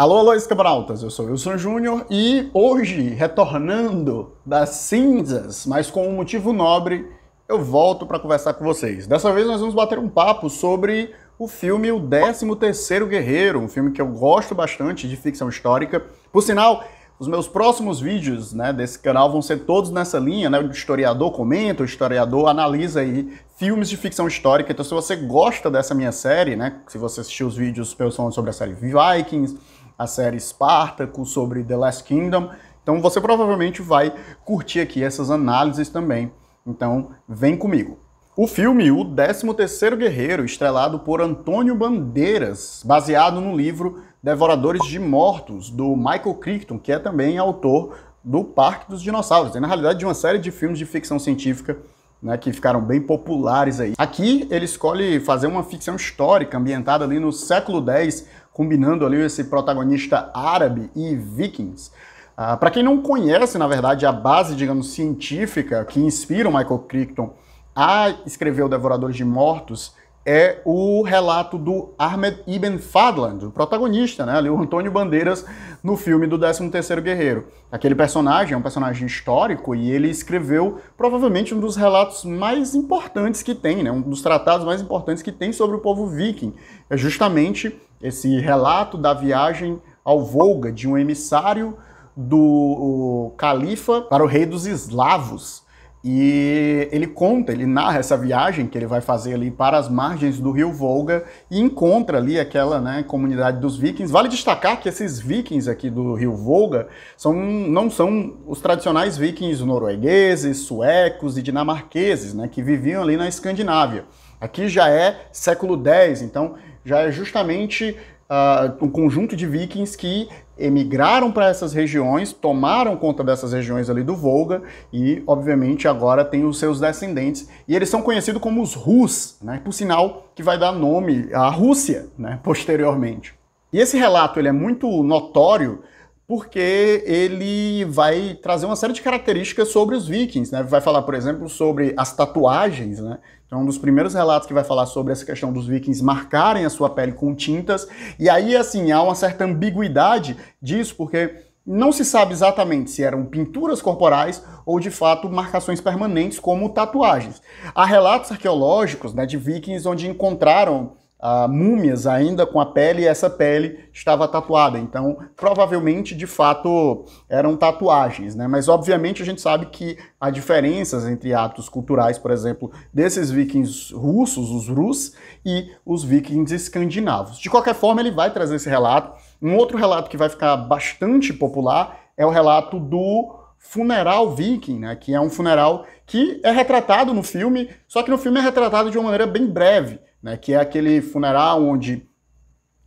Alô, alô, escabrautas! Eu sou Wilson Júnior e hoje, retornando das cinzas, mas com um motivo nobre, eu volto para conversar com vocês. Dessa vez nós vamos bater um papo sobre o filme O 13º Guerreiro, um filme que eu gosto bastante de ficção histórica. Por sinal, os meus próximos vídeos né, desse canal vão ser todos nessa linha, né? O historiador comenta, o historiador analisa aí filmes de ficção histórica. Então se você gosta dessa minha série, né? Se você assistiu os vídeos falando sobre a série Vikings, a série Spartacus sobre The Last Kingdom. Então você provavelmente vai curtir aqui essas análises também. Então vem comigo. O filme O 13º Guerreiro, estrelado por Antônio Bandeiras, baseado no livro Devoradores de Mortos, do Michael Crichton, que é também autor do Parque dos Dinossauros. É, na realidade, de uma série de filmes de ficção científica né, que ficaram bem populares aí. Aqui ele escolhe fazer uma ficção histórica ambientada ali no século X, combinando ali esse protagonista árabe e vikings. Ah, Para quem não conhece, na verdade, a base, digamos, científica que inspira o Michael Crichton a escrever O Devorador de Mortos é o relato do Ahmed Ibn Fadland, o protagonista, né? Ali, o Antônio Bandeiras, no filme do 13º Guerreiro. Aquele personagem é um personagem histórico e ele escreveu provavelmente um dos relatos mais importantes que tem, né? Um dos tratados mais importantes que tem sobre o povo viking. É justamente esse relato da viagem ao Volga de um emissário do califa para o rei dos eslavos. E ele conta, ele narra essa viagem que ele vai fazer ali para as margens do rio Volga e encontra ali aquela né, comunidade dos vikings. Vale destacar que esses vikings aqui do rio Volga são, não são os tradicionais vikings noruegueses, suecos e dinamarqueses, né, que viviam ali na Escandinávia. Aqui já é século X, então já é justamente uh, um conjunto de vikings que emigraram para essas regiões, tomaram conta dessas regiões ali do Volga e, obviamente, agora tem os seus descendentes. E eles são conhecidos como os Rus, né? por sinal que vai dar nome à Rússia né? posteriormente. E esse relato ele é muito notório porque ele vai trazer uma série de características sobre os vikings, né? Vai falar, por exemplo, sobre as tatuagens, né? Então, é um dos primeiros relatos que vai falar sobre essa questão dos vikings marcarem a sua pele com tintas. E aí, assim, há uma certa ambiguidade disso, porque não se sabe exatamente se eram pinturas corporais ou de fato marcações permanentes como tatuagens. Há relatos arqueológicos né, de vikings onde encontraram ah, múmias ainda com a pele e essa pele estava tatuada. Então, provavelmente, de fato, eram tatuagens, né? Mas, obviamente, a gente sabe que há diferenças entre atos culturais, por exemplo, desses vikings russos, os Rus, e os vikings escandinavos. De qualquer forma, ele vai trazer esse relato. Um outro relato que vai ficar bastante popular é o relato do funeral viking, né? Que é um funeral que é retratado no filme, só que no filme é retratado de uma maneira bem breve né, que é aquele funeral onde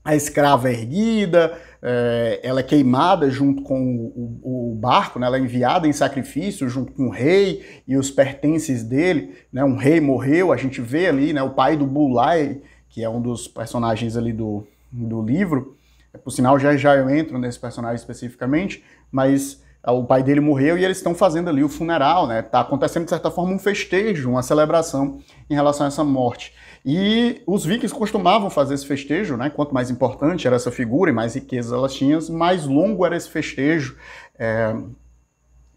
a escrava é erguida, é, ela é queimada junto com o, o barco, né, ela é enviada em sacrifício junto com o rei e os pertences dele. Né, um rei morreu, a gente vê ali né, o pai do Bulai, que é um dos personagens ali do, do livro. É, por sinal, já, já eu entro nesse personagem especificamente, mas o pai dele morreu e eles estão fazendo ali o funeral, né? Tá acontecendo de certa forma um festejo, uma celebração em relação a essa morte. E os vikings costumavam fazer esse festejo, né? Quanto mais importante era essa figura e mais riquezas elas tinham, mais longo era esse festejo. É...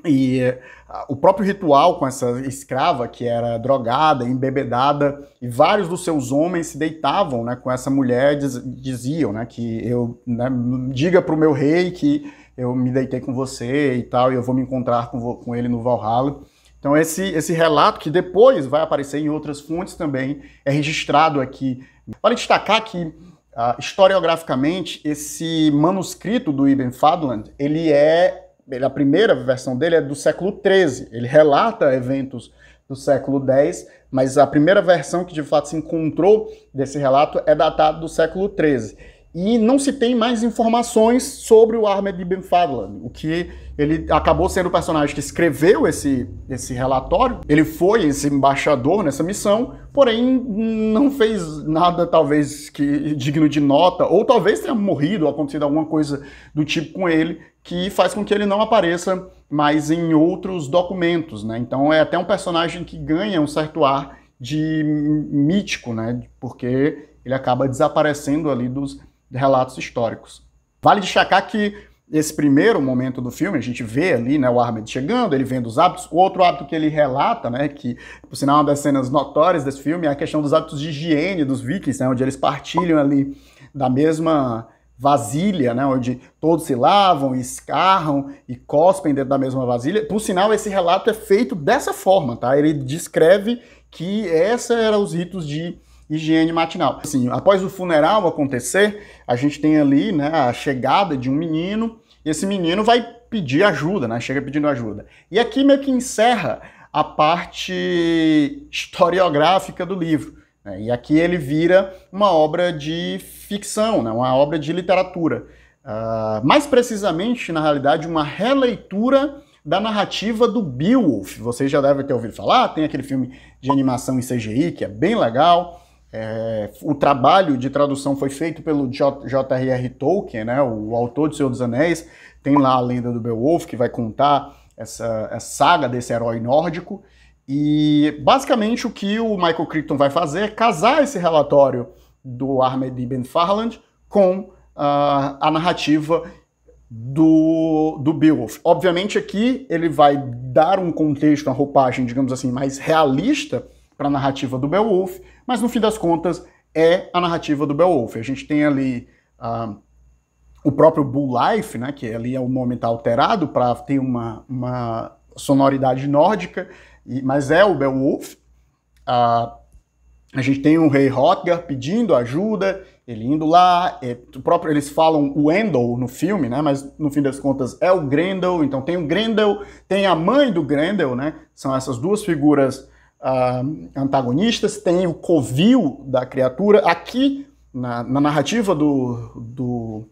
E ah, o próprio ritual com essa escrava que era drogada, embebedada, e vários dos seus homens se deitavam né, com essa mulher, diz, diziam né, que eu né, diga para o meu rei que eu me deitei com você e tal, e eu vou me encontrar com, com ele no Valhalla. Então, esse, esse relato, que depois vai aparecer em outras fontes também, é registrado aqui. Vale destacar que, uh, historiograficamente, esse manuscrito do Ibn Fadland, ele é, a primeira versão dele é do século XIII. Ele relata eventos do século X, mas a primeira versão que de fato se encontrou desse relato é datada do século XIII e não se tem mais informações sobre o Ahmed Ibn Fadlan, o que ele acabou sendo o personagem que escreveu esse, esse relatório. Ele foi esse embaixador nessa missão, porém não fez nada talvez que digno de nota, ou talvez tenha morrido, acontecido alguma coisa do tipo com ele, que faz com que ele não apareça mais em outros documentos, né? Então é até um personagem que ganha um certo ar de mítico, né? Porque ele acaba desaparecendo ali dos relatos históricos. Vale destacar que esse primeiro momento do filme, a gente vê ali, né, o Ahmed chegando, ele vendo os hábitos. O outro hábito que ele relata, né, que por sinal é uma das cenas notórias desse filme, é a questão dos hábitos de higiene dos vikings, né, onde eles partilham ali da mesma vasilha, né, onde todos se lavam, escarram e cospem dentro da mesma vasilha. Por sinal, esse relato é feito dessa forma, tá? Ele descreve que essa era os ritos de higiene matinal. Assim, após o funeral acontecer, a gente tem ali né, a chegada de um menino, e esse menino vai pedir ajuda, né? Chega pedindo ajuda. E aqui meio que encerra a parte historiográfica do livro. Né? E aqui ele vira uma obra de ficção, né? uma obra de literatura. Uh, mais precisamente, na realidade, uma releitura da narrativa do Beowulf. Vocês já devem ter ouvido falar, tem aquele filme de animação em CGI que é bem legal. É, o trabalho de tradução foi feito pelo J.R.R. Tolkien, né, o autor de Senhor dos Anéis. Tem lá a lenda do Beowulf, que vai contar essa, essa saga desse herói nórdico. E basicamente o que o Michael Crichton vai fazer é casar esse relatório do Ahmed Ibn Farland com uh, a narrativa do, do Beowulf. Obviamente aqui ele vai dar um contexto, uma roupagem, digamos assim, mais realista, para a narrativa do Beowulf, mas no fim das contas é a narrativa do Beowulf. A gente tem ali uh, o próprio Bull Life, né, que ali é o nome alterado para ter uma, uma sonoridade nórdica, e, mas é o Beowulf. Uh, a gente tem o rei Hotgar pedindo ajuda, ele indo lá, é, o próprio, eles falam o Endel no filme, né? Mas no fim das contas é o Grendel, então tem o Grendel, tem a mãe do Grendel, né? São essas duas figuras uh, antagonistas, tem o covil da criatura. Aqui, na, na narrativa do, do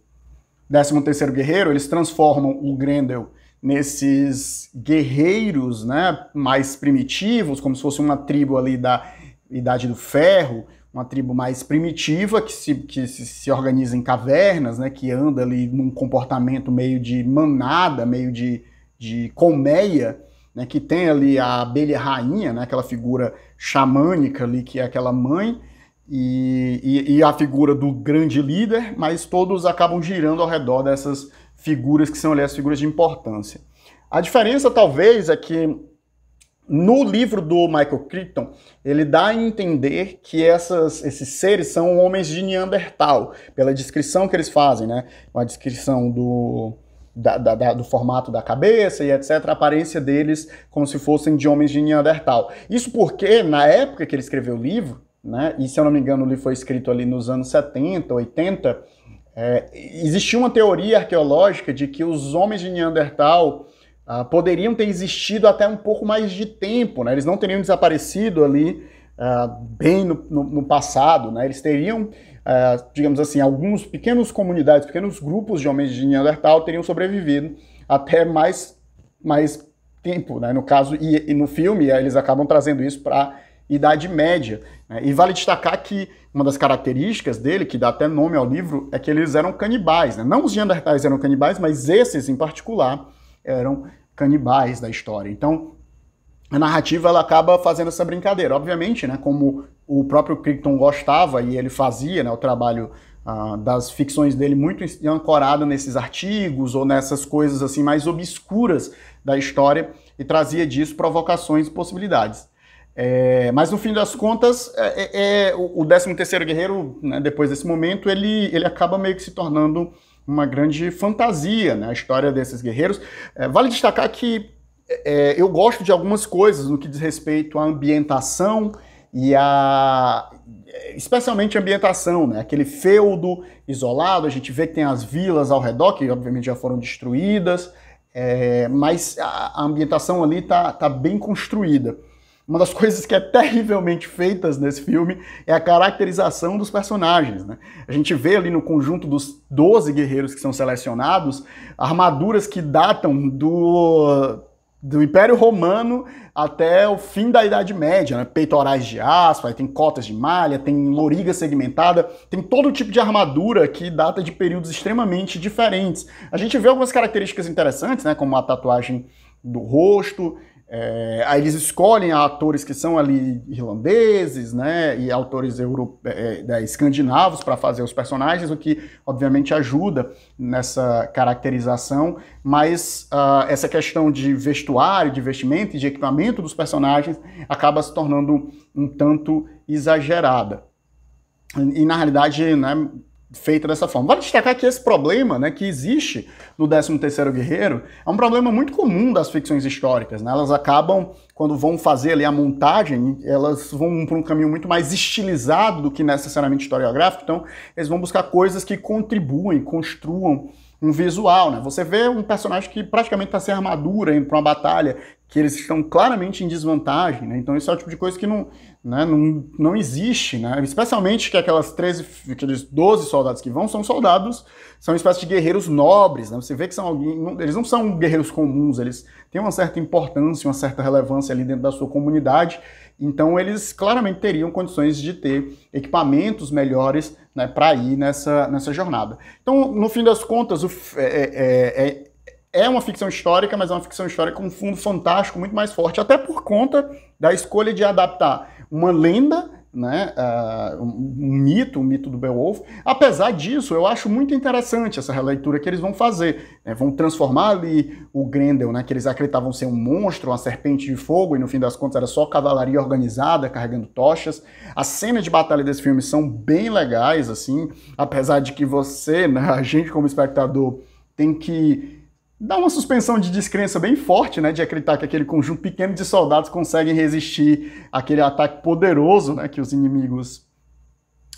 13º Guerreiro, eles transformam o Grendel nesses guerreiros né, mais primitivos, como se fosse uma tribo ali da Idade do Ferro, uma tribo mais primitiva que se, que se, organiza em cavernas, né, que anda ali num comportamento meio de manada, meio de, de colmeia, né, que tem ali a abelha rainha, né, aquela figura xamânica ali, que é aquela mãe, e, e, e, a figura do grande líder, mas todos acabam girando ao redor dessas figuras que são ali as figuras de importância. A diferença, talvez, é que no livro do Michael Crichton, ele dá a entender que essas, esses seres são homens de Neandertal, pela descrição que eles fazem, né? Uma descrição do da, da, da, do formato da cabeça e etc., a aparência deles como se fossem de homens de Neandertal. Isso porque, na época que ele escreveu o livro, né, e se eu não me engano, o livro foi escrito ali nos anos 70, 80, é, existia uma teoria arqueológica de que os homens de Neandertal ah, poderiam ter existido até um pouco mais de tempo, né? eles não teriam desaparecido ali ah, bem no, no, no passado, né? eles teriam é, digamos assim, alguns pequenos comunidades, pequenos grupos de homens de Neandertal teriam sobrevivido até mais, mais tempo, né? No caso, e, e no filme é, eles acabam trazendo isso para Idade Média. Né? E vale destacar que uma das características dele, que dá até nome ao livro, é que eles eram canibais. Né? Não os Neandertais eram canibais, mas esses em particular eram canibais da história. Então, a narrativa ela acaba fazendo essa brincadeira. Obviamente, né, como o próprio Crichton gostava e ele fazia, né, o trabalho ah, das ficções dele muito ancorado nesses artigos ou nessas coisas assim mais obscuras da história e trazia disso provocações e possibilidades. É, mas no fim das contas, é, é, é o 13 terceiro guerreiro, né, depois desse momento, ele, ele acaba meio que se tornando uma grande fantasia, né, a história desses guerreiros. É, vale destacar que é, eu gosto de algumas coisas no que diz respeito à ambientação e a especialmente a ambientação, né? Aquele feudo isolado, a gente vê que tem as vilas ao redor que obviamente já foram destruídas, é, mas a, a, ambientação ali tá, tá bem construída. Uma das coisas que é terrivelmente feitas nesse filme é a caracterização dos personagens. Né? A gente vê ali no conjunto dos 12 guerreiros que são selecionados armaduras que datam do do Império Romano até o fim da Idade Média, né? peitorais de aço, aí tem cotas de malha, tem loriga segmentada, tem todo tipo de armadura que data de períodos extremamente diferentes. A gente vê algumas características interessantes, né? como a tatuagem do rosto, é, aí eles escolhem atores que são ali irlandeses, né, e autores euro, é, é, escandinavos para fazer os personagens, o que obviamente ajuda nessa caracterização, mas uh, essa questão de vestuário, de vestimento e de equipamento dos personagens acaba se tornando um tanto exagerada. E, e na realidade, né, feita dessa forma. Vale destacar que esse problema né, que existe no 13º Guerreiro é um problema muito comum das ficções históricas. Né? Elas acabam, quando vão fazer ali a montagem, elas vão para um caminho muito mais estilizado do que necessariamente historiográfico, então eles vão buscar coisas que contribuem, construam um visual. Né? Você vê um personagem que praticamente está sem armadura para uma batalha, que eles estão claramente em desvantagem, né? Então isso é o tipo de coisa que não, né? Não, não existe, né? especialmente que aquelas 13, aqueles 12 soldados que vão são soldados, são espécie de guerreiros nobres. Né? Você vê que são alguém, não, eles não são guerreiros comuns, eles têm uma certa importância, uma certa relevância ali dentro da sua comunidade. Então eles claramente teriam condições de ter equipamentos melhores né, para ir nessa, nessa jornada. Então, no fim das contas, o, é, é, é, é uma ficção histórica, mas é uma ficção histórica com um fundo fantástico muito mais forte, até por conta da escolha de adaptar uma lenda, né, uh, um mito, um mito do Beowulf. Apesar disso, eu acho muito interessante essa releitura que eles vão fazer. Né? vão transformar ali o Grendel, né, que eles acreditavam ser um monstro, uma serpente de fogo, e no fim das contas era só cavalaria organizada carregando tochas. As cenas de batalha desse filme são bem legais, assim, apesar de que você, né, a gente como espectador, tem que dá uma suspensão de descrença bem forte, né, de acreditar que aquele conjunto pequeno de soldados conseguem resistir àquele ataque poderoso, né, que os inimigos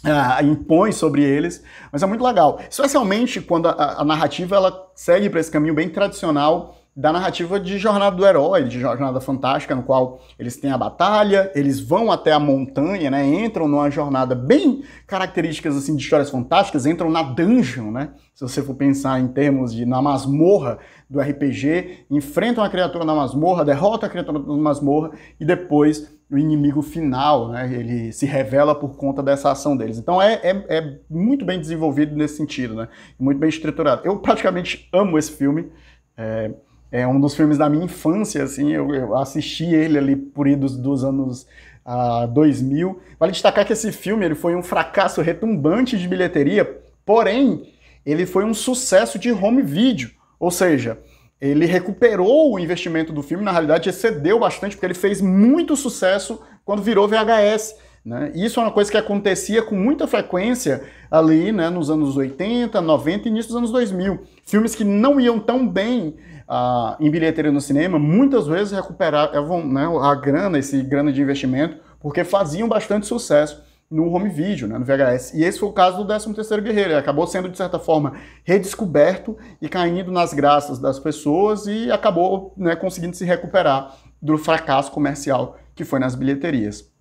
ah, impõem sobre eles, mas é muito legal, especialmente quando a, a narrativa ela segue para esse caminho bem tradicional da narrativa de Jornada do Herói, de Jornada Fantástica, no qual eles têm a batalha, eles vão até a montanha, né? Entram numa jornada bem características assim de histórias fantásticas, entram na dungeon, né? Se você for pensar em termos de na masmorra do RPG, enfrentam a criatura na masmorra, derrotam a criatura na masmorra e depois o inimigo final, né? Ele se revela por conta dessa ação deles. Então é, é, é muito bem desenvolvido nesse sentido, né? Muito bem estruturado. Eu praticamente amo esse filme. É é um dos filmes da minha infância, assim, eu, eu assisti ele ali por aí dos, dos anos ah, 2000. Vale destacar que esse filme ele foi um fracasso retumbante de bilheteria, porém, ele foi um sucesso de home video, ou seja, ele recuperou o investimento do filme, na realidade excedeu bastante, porque ele fez muito sucesso quando virou VHS. Né? Isso é uma coisa que acontecia com muita frequência ali né, nos anos 80, 90 e início dos anos 2000. Filmes que não iam tão bem ah, em bilheteria no cinema, muitas vezes recuperavam né, a grana, esse grana de investimento, porque faziam bastante sucesso no home video, né, no VHS. E esse foi o caso do 13º Guerreiro. Ele acabou sendo, de certa forma, redescoberto e caindo nas graças das pessoas e acabou né, conseguindo se recuperar do fracasso comercial que foi nas bilheterias.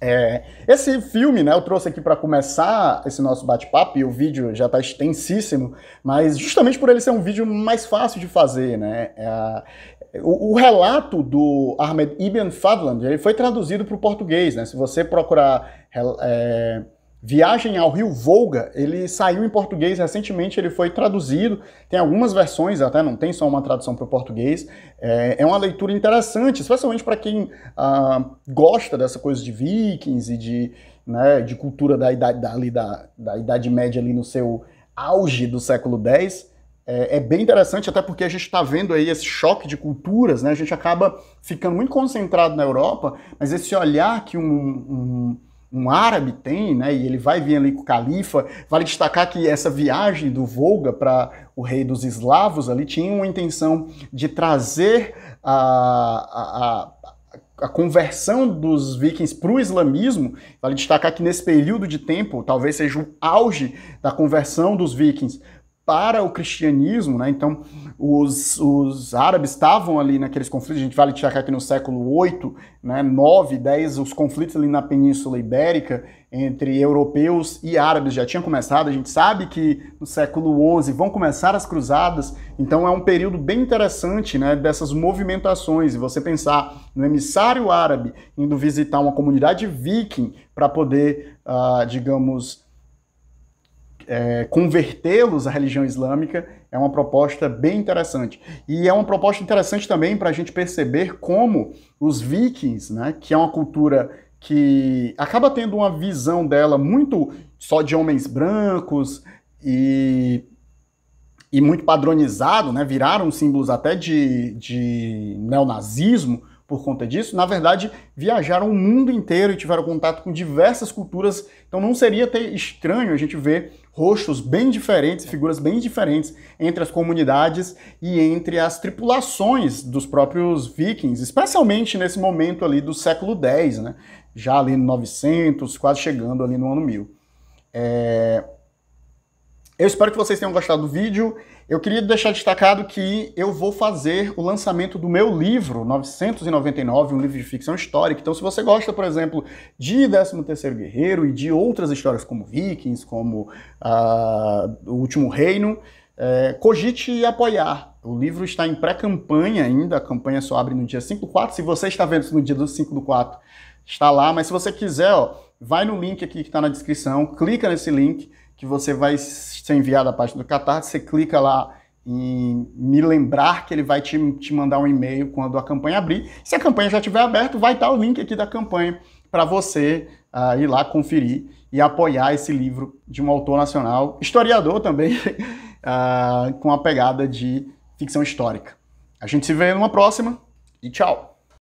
É, esse filme, né, eu trouxe aqui para começar esse nosso bate-papo e o vídeo já está extensíssimo, mas justamente por ele ser um vídeo mais fácil de fazer, né? É, o, o, relato do Ahmed Ibn Fadland ele foi traduzido para o português, né? Se você procurar é, Viagem ao Rio Volga, ele saiu em português recentemente, ele foi traduzido, tem algumas versões até, não tem só uma tradução para o português. É, é, uma leitura interessante, especialmente para quem ah, gosta dessa coisa de vikings e de, né, de cultura da idade, da, ali, da, da Idade Média ali no seu auge do século X. É, é, bem interessante, até porque a gente está vendo aí esse choque de culturas, né? A gente acaba ficando muito concentrado na Europa, mas esse olhar que um, um um árabe tem, né? E ele vai vir ali com o califa. Vale destacar que essa viagem do Volga para o rei dos eslavos ali tinha uma intenção de trazer a, a, a a conversão dos vikings para o islamismo, vale destacar que nesse período de tempo, talvez seja o auge da conversão dos vikings para o cristianismo, né? Então, os, os árabes estavam ali naqueles conflitos, a gente vale tirar que no século 8, né, 9, 10, os conflitos ali na Península Ibérica entre europeus e árabes já tinham começado, a gente sabe que no século 11 vão começar as cruzadas, então é um período bem interessante, né, dessas movimentações, e você pensar no emissário árabe indo visitar uma comunidade viking para poder, uh, digamos, é, convertê-los à religião islâmica é uma proposta bem interessante. E é uma proposta interessante também para a gente perceber como os vikings, né, que é uma cultura que acaba tendo uma visão dela muito só de homens brancos e, e muito padronizado, né, viraram símbolos até de, de neonazismo, por conta disso, na verdade, viajaram o mundo inteiro e tiveram contato com diversas culturas, então não seria estranho a gente ver rostos bem diferentes, figuras bem diferentes entre as comunidades e entre as tripulações dos próprios vikings, especialmente nesse momento ali do século X, né? já ali no 900, quase chegando ali no ano 1000. É... Eu espero que vocês tenham gostado do vídeo. Eu queria deixar destacado que eu vou fazer o lançamento do meu livro, 999, um livro de ficção histórica. Então, se você gosta, por exemplo, de 13º Guerreiro e de outras histórias como Vikings, como uh, O Último Reino, é, cogite apoiar. O livro está em pré-campanha ainda, a campanha só abre no dia 5 do 4. Se você está vendo isso no dia do 5 do 4, está lá. Mas se você quiser, ó, vai no link aqui que está na descrição, clica nesse link, que você vai ser enviado à página do Catarse, você clica lá em me lembrar que ele vai te, te mandar um e-mail quando a campanha abrir. Se a campanha já estiver aberta, vai estar o link aqui da campanha para você uh, ir lá conferir e apoiar esse livro de um autor nacional, historiador também, uh, com a pegada de ficção histórica. A gente se vê numa próxima e tchau!